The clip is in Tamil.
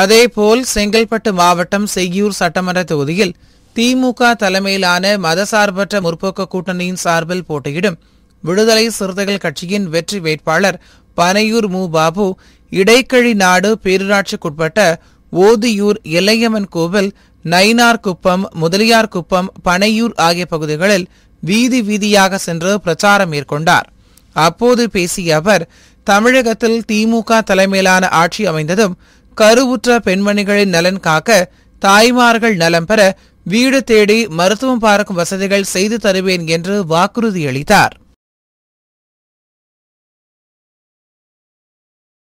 அதேபோல் செங்கல்பட்டு மாவட்டம் செய்யூர் சட்டமன்ற தொகுதியில் திமுக தலைமையிலான மதசார்பற்ற முற்போக்கு கூட்டணியின் சார்பில் போட்டியிடும் விடுதலை சிறுத்தைகள் கட்சியின் வெற்றி வேட்பாளர் பனையூர் மு பாபு இடைக்கழி நாடு பேரூராட்சிக்குட்பட்ட ஓதியூர் இளையம்மன் கோவில் நயினார்குப்பம் முதலியார்குப்பம் பனையூர் ஆகிய பகுதிகளில் வீதி வீதியாக சென்று பிரச்சாரம் மேற்கொண்டார் அப்போது பேசிய அவர் தமிழகத்தில் திமுக தலைமையிலான ஆட்சி அமைந்ததும் கருவுற்ற பெண்மணிகளின் நலன் காக்க தாய்மார்கள் நலம் பெற வீடு தேடி மருத்துவம் பார்க்கும் வசதிகள் செய்து தருவேன் என்று வாக்குறுதியளித்தார்